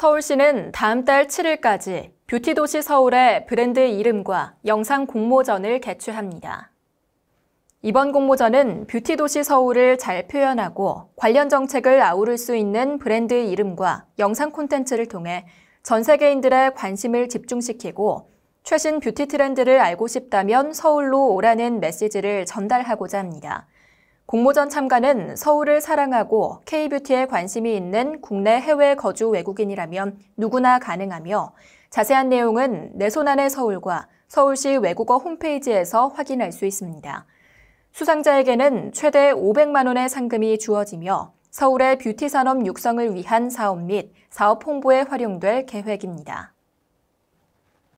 서울시는 다음 달 7일까지 뷰티도시 서울의 브랜드 이름과 영상 공모전을 개최합니다. 이번 공모전은 뷰티도시 서울을 잘 표현하고 관련 정책을 아우를 수 있는 브랜드 이름과 영상 콘텐츠를 통해 전 세계인들의 관심을 집중시키고 최신 뷰티 트렌드를 알고 싶다면 서울로 오라는 메시지를 전달하고자 합니다. 공모전 참가는 서울을 사랑하고 K-뷰티에 관심이 있는 국내 해외 거주 외국인이라면 누구나 가능하며 자세한 내용은 내 손안의 서울과 서울시 외국어 홈페이지에서 확인할 수 있습니다. 수상자에게는 최대 500만 원의 상금이 주어지며 서울의 뷰티 산업 육성을 위한 사업 및 사업 홍보에 활용될 계획입니다.